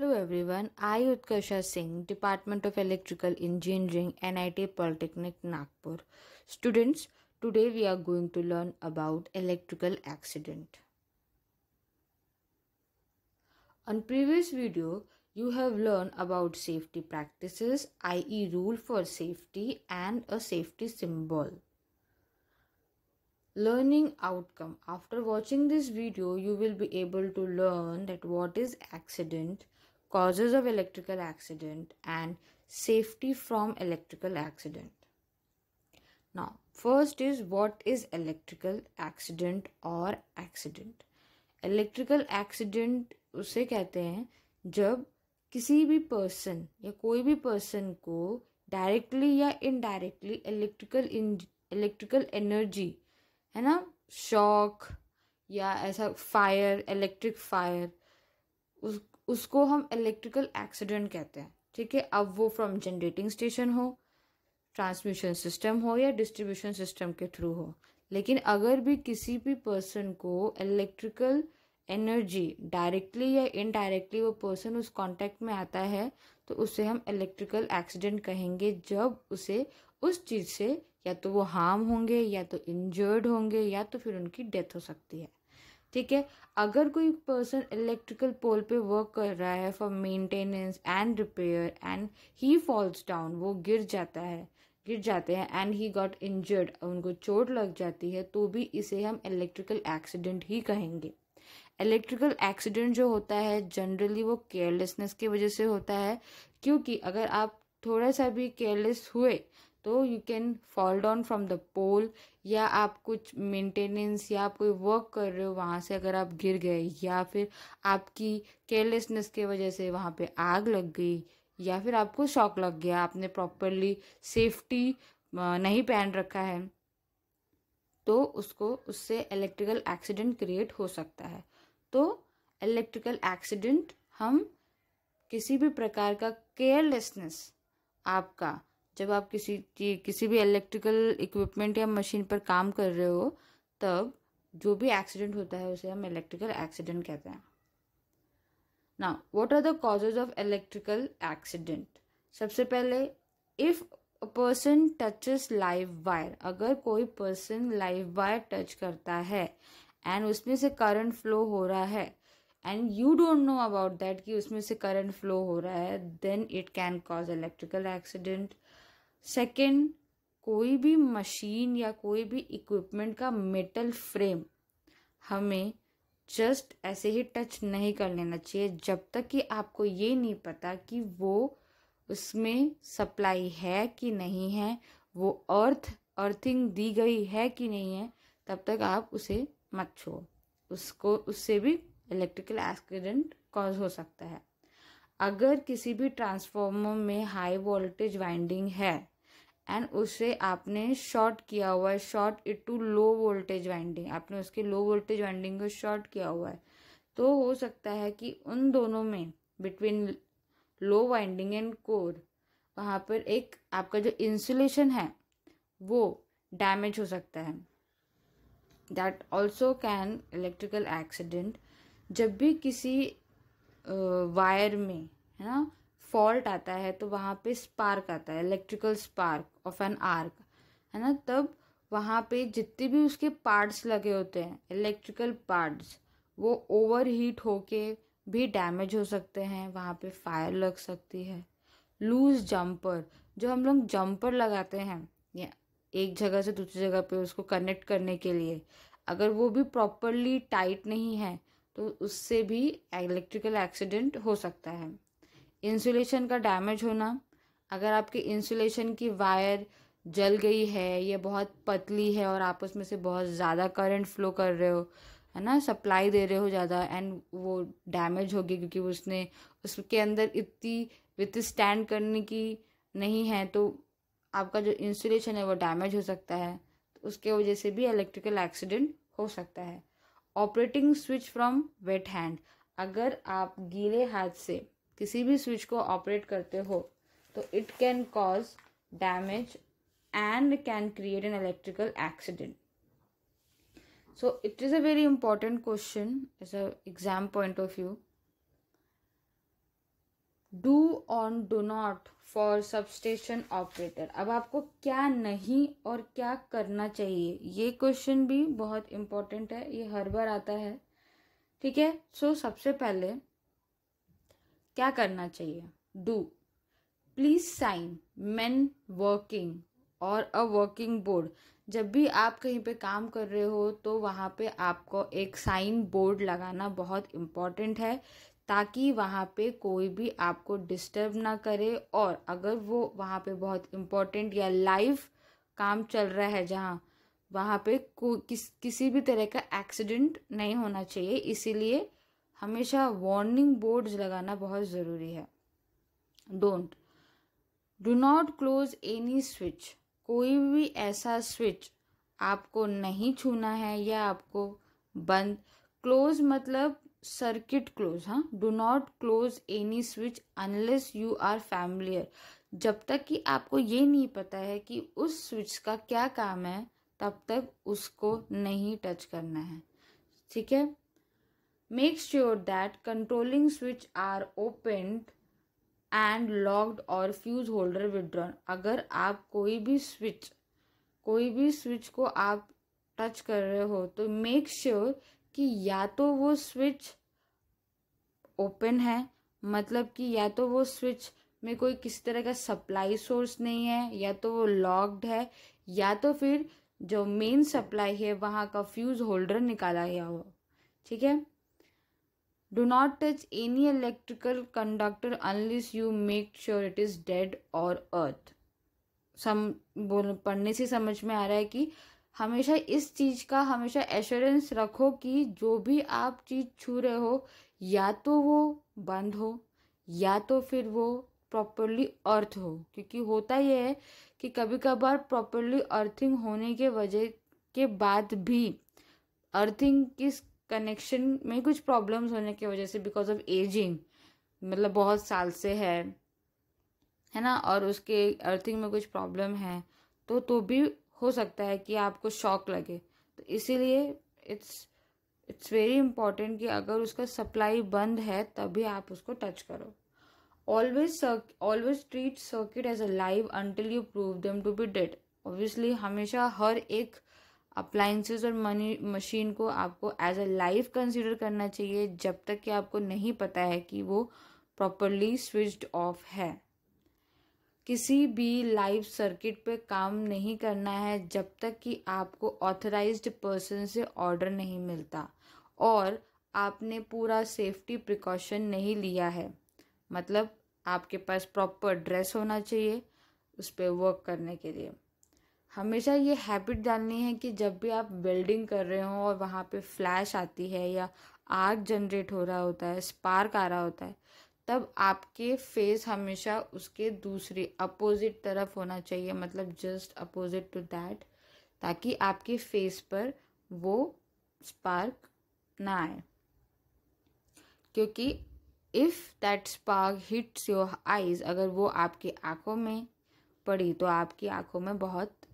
Hello everyone, I Utkarsha Singh, Department of Electrical Engineering, NIT Polytechnic, Nagpur. Students, today we are going to learn about electrical accident. On previous video, you have learned about safety practices, i.e. rule for safety and a safety symbol. Learning outcome. After watching this video, you will be able to learn that what is accident, causes of electrical accident and safety from electrical accident. Now, first is what is electrical accident or accident? Electrical accident उसे कहते हैं जब किसी भी person या कोई भी person को डायरेक्टली या इनडायरेक्टली इलेक्ट्रिकल इलेक्ट्रिकल एनर्जी है ना शॉक या ऐसा फायर इलेक्ट्रिक फायर उस उसको हम इलेक्ट्रिकल एक्सीडेंट कहते हैं ठीक है अब वो फ्रॉम जनरेटिंग स्टेशन हो ट्रांसमिशन सिस्टम हो या डिस्ट्रीब्यूशन सिस्टम के थ्रू हो लेकिन अगर भी किसी भी पर्सन को इलेक्ट्रिकल एनर्जी डायरेक्टली या इनडायरेक्टली वो पर्सन उस कांटेक्ट में आता है तो उसे हम इलेक्ट्रिकल एक्सीडेंट कहेंगे जब उसे उस चीज़ से या तो वो हार्म होंगे या तो इंजर्ड होंगे या तो फिर उनकी डेथ हो सकती है ठीक है अगर कोई पर्सन इलेक्ट्रिकल पोल पे वर्क कर रहा है for maintenance and repair and he falls down वो गिर जाता है गिर जाते हैं एंड ही गॉट इंजर्ड उनको चोट लग जाती है तो भी इसे हम इलेक्ट्रिकल एक्सीडेंट ही कहेंगे इलेक्ट्रिकल एक्सीडेंट जो होता है जनरली वो केयरलेसनेस की वजह से होता है क्योंकि अगर आप थोड़ा सा भी केयरलेस हुए तो you can fall down from the pole या आप कुछ मेंटेनेंस या आप कोई वर्क कर रहे हो वहाँ से अगर आप गिर गए या फिर आपकी केयरलेसनेस के वजह से वहाँ पे आग लग गई या फिर आपको शॉक लग गया आपने प्रॉपरली सेफ्टी नहीं पहन रखा है तो उसको उससे इलेक्ट्रिकल एक्सीडेंट क्रिएट हो सकता है तो इलेक्ट्रिकल एक्सीडेंट हम किसी भी प्रकार का केयरलेसनेस आपका जब आप किसी किसी भी इलेक्ट्रिकल इक्विपमेंट या मशीन पर काम कर रहे हो तब जो भी एक्सीडेंट होता है उसे हम इलेक्ट्रिकल एक्सीडेंट कहते हैं ना what are the causes of electrical accident सबसे पहले if person touches live wire अगर कोई पर्सन लाइव वायर टच करता है एंड उसमें से करंट फ्लो हो रहा है and you don't know about that कि उसमें से करंट फ्लो हो रहा है then it can cause electrical accident second कोई भी मशीन या कोई भी इक्विपमेंट का मेटल फ्रेम हमें जस्ट ऐसे ही टच नहीं कर लेना चाहिए जब तक कि आपको ये नहीं पता कि वो उसमें सप्लाई है कि नहीं है वो अर्थ अर्थिंग दी गई है कि नहीं है तब तक आप उसे मत छो उसको उससे भी इलेक्ट्रिकल एक्सीडेंट कॉज हो सकता है अगर किसी भी ट्रांसफॉर्मर में हाई वोल्टेज वाइंडिंग है एंड उसे आपने शॉर्ट किया हुआ है short it to low voltage winding आपने उसके लो वोल्टेज वाइंडिंग को शॉर्ट किया हुआ है तो हो सकता है कि उन दोनों में between low winding and core वहाँ पर एक आपका जो इंसुलेशन है वो डैमेज हो सकता है that also can electrical accident जब भी किसी वायर में है ना फॉल्ट आता है तो वहाँ पे स्पार्क आता है electrical spark of an arc है ना तब वहाँ पे जितने भी उसके पार्ट्स लगे होते हैं इलेक्ट्रिकल पार्ट्स वो ओवर हीट होके भी डैमेज हो सकते हैं वहाँ पे फायर लग सकती है लूज जम्पर जो हम लोग जम्पर लगाते हैं या एक जगह से दूसरी जगह पे उसको कनेक्ट करने के लिए अगर वो भी प्रॉपरली टाइट नहीं है तो उससे भी इलेक्ट्रिकल एक्सीडेंट हो सकता है इंसुलेशन का डैमेज होना अगर आपके इंसुलेशन की वायर जल गई है या बहुत पतली है और आप उसमें से बहुत ज़्यादा करंट फ्लो कर रहे हो है ना सप्लाई दे रहे हो ज़्यादा एंड वो डैमेज होगी क्योंकि उसने उसके अंदर इतनी विथ स्टैंड करने की नहीं है तो आपका जो इंसुलेशन है वो डैमेज हो सकता है तो उसके वजह से भी इलेक्ट्रिकल एक्सीडेंट हो सकता है operating switch from wet hand अगर आप गीले हाथ से किसी भी स्विच को ऑपरेट करते हो तो it can cause damage and can create an electrical accident so it is a very important question as a exam point of view do on do not for substation operator अब आपको क्या नहीं और क्या करना चाहिए ये क्वेश्चन भी बहुत इम्पोर्टेंट है ये हर बार आता है ठीक है सो सबसे पहले क्या करना चाहिए do please sign man working और अ वर्किंग बोर्ड जब भी आप कहीं पे काम कर रहे हो तो वहाँ पे आपको एक साइन बोर्ड लगाना बहुत इम्पॉर्टेंट है ताकि वहाँ पे कोई भी आपको डिस्टर्ब ना करे और अगर वो वहाँ पे बहुत इम्पोर्टेंट या लाइव काम चल रहा है जहाँ वहाँ पे को किस किसी भी तरह का एक्सीडेंट नहीं होना चाहिए इसीलिए हमेशा वार्निंग बोर्ड्स लगाना बहुत ज़रूरी है don't do not close any switch कोई भी ऐसा स्विच आपको नहीं छूना है या आपको बंद क्लोज मतलब सर्किट क्लोज हाँ do not close any switch unless you are familiar जब तक कि आपको ये नहीं पता है कि उस स्विच का क्या काम है तब तक उसको नहीं टच करना है ठीक है make sure that controlling switch are open and locked और फ्यूज होल्डर विदड्रॉन अगर आप कोई भी स्विच कोई भी स्विच को आप टच कर रहे हो तो मेक श्योर sure कि या तो वो स्विच ओपन है मतलब कि या तो वो स्विच में कोई किसी तरह का सप्लाई सोर्स नहीं है या तो वो लॉक्ड है या तो फिर जो मेन सप्लाई है वहाँ का फ्यूज़ होल्डर निकाला गया हो ठीक है do not touch any electrical conductor unless you make sure it is dead और अर्थ सम बोल पढ़ने से समझ में आ रहा है कि हमेशा इस चीज़ का हमेशा एश्योरेंस रखो कि जो भी आप चीज़ छू रहे हो या तो वो बंद हो या तो फिर वो प्रॉपरली अर्थ हो क्योंकि होता यह है कि कभी कभार प्रॉपरली अर्थिंग होने के वजह के बाद भी अर्थिंग किस कनेक्शन में कुछ प्रॉब्लम्स होने की वजह से बिकॉज ऑफ एजिंग मतलब बहुत साल से है है ना और उसके अर्थिंग में कुछ प्रॉब्लम है तो तो भी हो सकता है कि आपको शॉक लगे तो इसीलिए इट्स इट्स वेरी इंपॉर्टेंट कि अगर उसका सप्लाई बंद है तभी आप उसको टच करो always always treat circuit as a live until you prove them to be dead obviously हमेशा हर एक अप्लाइंसेस और मनी मशीन को आपको एज अ लाइव कंसिडर करना चाहिए जब तक कि आपको नहीं पता है कि वो प्रॉपरली स्विच्ड ऑफ है किसी भी लाइव सर्किट पे काम नहीं करना है जब तक कि आपको ऑथराइज्ड पर्सन से ऑर्डर नहीं मिलता और आपने पूरा सेफ्टी प्रिकॉशन नहीं लिया है मतलब आपके पास प्रॉपर ड्रेस होना चाहिए उस पर वर्क करने के लिए हमेशा ये हैबिट डालनी है कि जब भी आप वेल्डिंग कर रहे हो और वहाँ पे फ्लैश आती है या आग जनरेट हो रहा होता है स्पार्क आ रहा होता है तब आपके फेस हमेशा उसके दूसरे अपोजिट तरफ होना चाहिए मतलब जस्ट अपोजिट टू दैट ताकि आपके फेस पर वो स्पार्क ना आए क्योंकि if that spark hits your eyes अगर वो आपकी आँखों में पड़ी तो आपकी आँखों में बहुत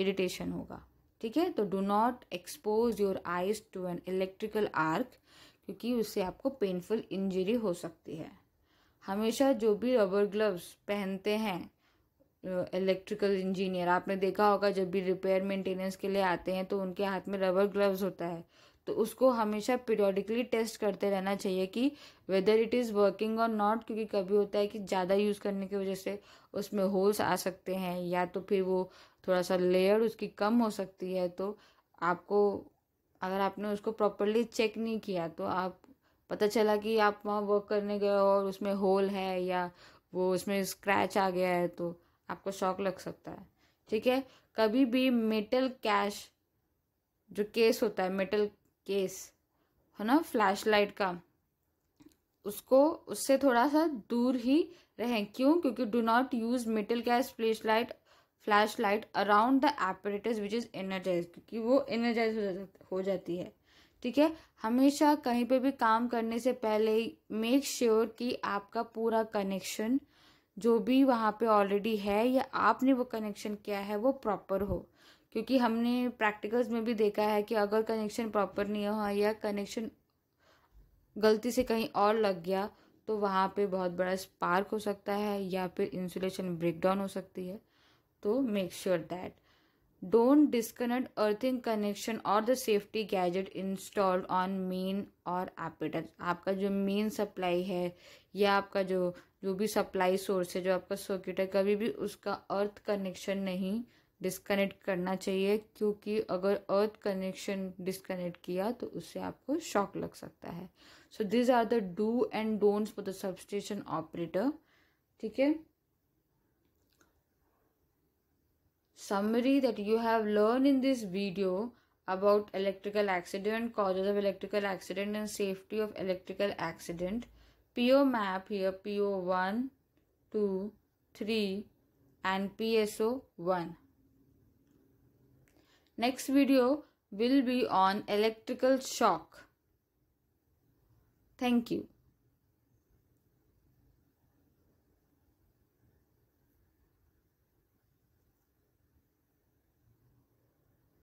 इरिटेशन होगा ठीक है तो do not expose your eyes to an electrical arc क्योंकि उससे आपको पेनफुल इंजरी हो सकती है हमेशा जो भी रबर ग्लव्स पहनते हैं इलेक्ट्रिकल इंजीनियर आपने देखा होगा जब भी रिपेयर मेंटेनेंस के लिए आते हैं तो उनके हाथ में रबर ग्लव्स होता है तो उसको हमेशा पीरियोडिकली टेस्ट करते रहना चाहिए कि वेदर इट इज़ वर्किंग और नॉट क्योंकि कभी होता है कि ज़्यादा यूज़ करने की वजह से उसमें होल्स आ सकते हैं या तो फिर वो थोड़ा सा लेयर उसकी कम हो सकती है तो आपको अगर आपने उसको प्रॉपरली चेक नहीं किया तो आप पता चला कि आप वहाँ वर्क करने गए हो और उसमें होल है या वो उसमें स्क्रैच आ गया है तो आपको शॉक लग सकता है ठीक है कभी भी मेटल कैश जो केस होता है मेटल केस है ना फ्लैश लाइट का उसको उससे थोड़ा सा दूर ही रहें क्यों क्योंकि do not use metal cash flash light flash light around the apparatus which is energize क्योंकि वो एनर्जाइज हो जाती है ठीक है हमेशा कहीं पे भी काम करने से पहले मेक श्योर sure कि आपका पूरा कनेक्शन जो भी वहाँ पे ऑलरेडी है या आपने वो कनेक्शन किया है वो प्रॉपर हो क्योंकि हमने प्रैक्टिकल्स में भी देखा है कि अगर कनेक्शन प्रॉपर नहीं हो या कनेक्शन गलती से कहीं और लग गया तो वहाँ पे बहुत बड़ा स्पार्क हो सकता है या फिर इंसुलेशन ब्रेकडाउन हो सकती है तो make sure that don't disconnect earthing connection और the safety gadget installed on main और appetus. आपका जो मेन सप्लाई है या आपका जो जो भी सप्लाई सोर्स है जो आपका सर्किट है कभी भी उसका अर्थ कनेक्शन नहीं डिस्कनेक्ट करना चाहिए क्योंकि अगर अर्थ कनेक्शन डिस्कनेक्ट किया तो उससे आपको शॉक लग सकता है so these are the do and don't for the substation operator ठीक है summary that you have learned in this video about electrical accident, causes of electrical accident and safety of electrical accident. PO map here PO 1, 2, 3 and PSO 1. Next video will be on electrical shock. Thank you.